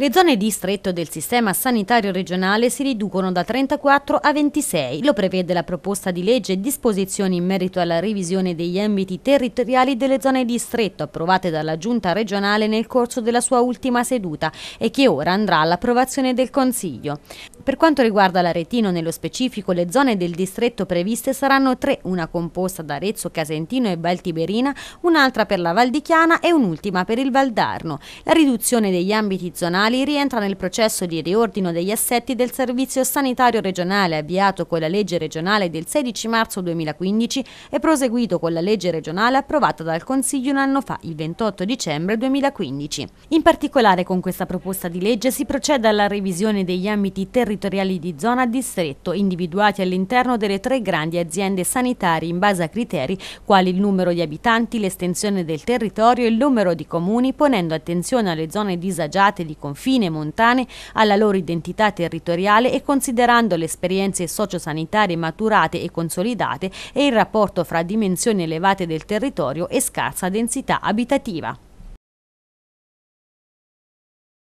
Le zone distretto del sistema sanitario regionale si riducono da 34 a 26, lo prevede la proposta di legge e disposizioni in merito alla revisione degli ambiti territoriali delle zone distretto approvate dalla Giunta regionale nel corso della sua ultima seduta e che ora andrà all'approvazione del Consiglio. Per quanto riguarda l'Aretino, nello specifico, le zone del distretto previste saranno tre, una composta da Arezzo, Casentino e Valtiberina, un'altra per la Val di Chiana e un'ultima per il Valdarno. La riduzione degli ambiti zonali rientra nel processo di riordino degli assetti del Servizio Sanitario Regionale avviato con la legge regionale del 16 marzo 2015 e proseguito con la legge regionale approvata dal Consiglio un anno fa, il 28 dicembre 2015. In particolare con questa proposta di legge si procede alla revisione degli ambiti territoriali territoriali di zona distretto individuati all'interno delle tre grandi aziende sanitarie in base a criteri quali il numero di abitanti, l'estensione del territorio e il numero di comuni ponendo attenzione alle zone disagiate di confine montane, alla loro identità territoriale e considerando le esperienze sociosanitarie maturate e consolidate e il rapporto fra dimensioni elevate del territorio e scarsa densità abitativa.